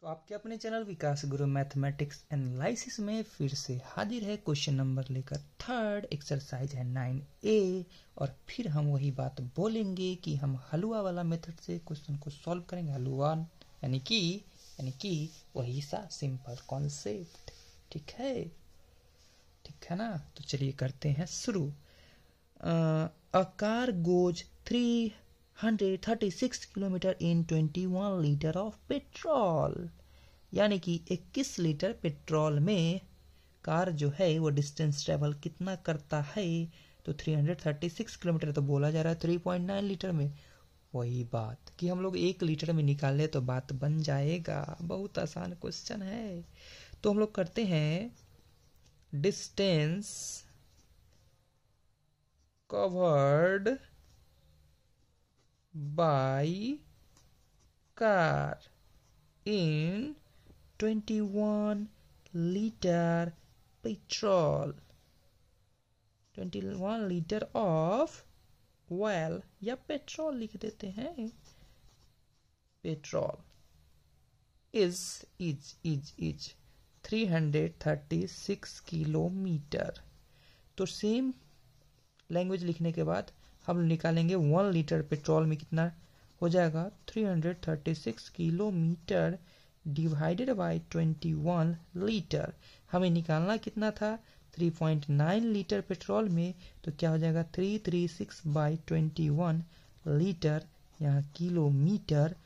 तो आपके अपने चैनल विकास गुरु मैथमेटिक्स एनालिसिस में फिर से हाजिर है क्वेश्चन नंबर लेकर थर्ड एक्सरसाइज है नाइन ए और फिर हम वही बात बोलेंगे कि हम हलवा वाला मेथड से क्वेश्चन को सॉल्व करेंगे हलवा यानी कि यानी कि वही सा सिंपल कॉन्सेप्ट ठीक है ठीक है ना तो चलिए करते हैं शुरू a car goes three 136 kilometre in 21 litre of petrol यानी कि 21 लीटर पेट्रोल में कार जो है वो डिस्टेंस ट्रेवल कितना करता है तो 336 किलोमीटर तो बोला जा रहा है 3.9 लीटर में वही बात कि हम लोग एक लीटर में निकाले तो बात बन जाएगा बहुत आसान क्वेश्चन है तो हम लोग करते हैं distance covered by car in 21 liter petrol 21 liter of well या petrol लिख देते हैं petrol is is is is 336 kilometre तो सेम लैंग्वेज लिखने के बाद हम निकालेंगे वन लीटर पेट्रोल में कितना हो जाएगा 336 किलोमीटर डिवाइडेड बाय 21 लीटर हमें निकालना कितना था 3.9 लीटर पेट्रोल में तो क्या हो जाएगा 336 three six by twenty litre यहाँ किलोमीटर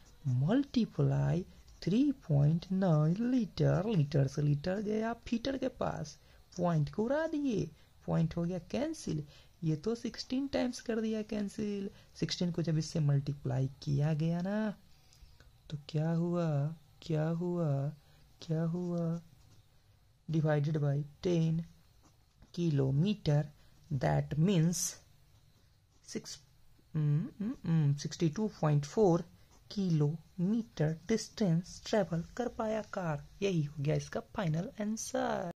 मल्टीप्लाई 3.9 लीटर लीटर से लीटर गया फीटर के पास पॉइंट को उड़ा दिए पॉइंट हो गया कैंसिल ये तो सिक्सटीन टाइम्स कर दिया कैंसिल सिक्सटीन को जब इससे मल्टीप्लाई किया गया ना तो क्या हुआ क्या हुआ क्या हुआ divided by ten kilometre that means six sixty two point four kilometre distance travel कर पाया कार यही हो गया इसका फाइनल आंसर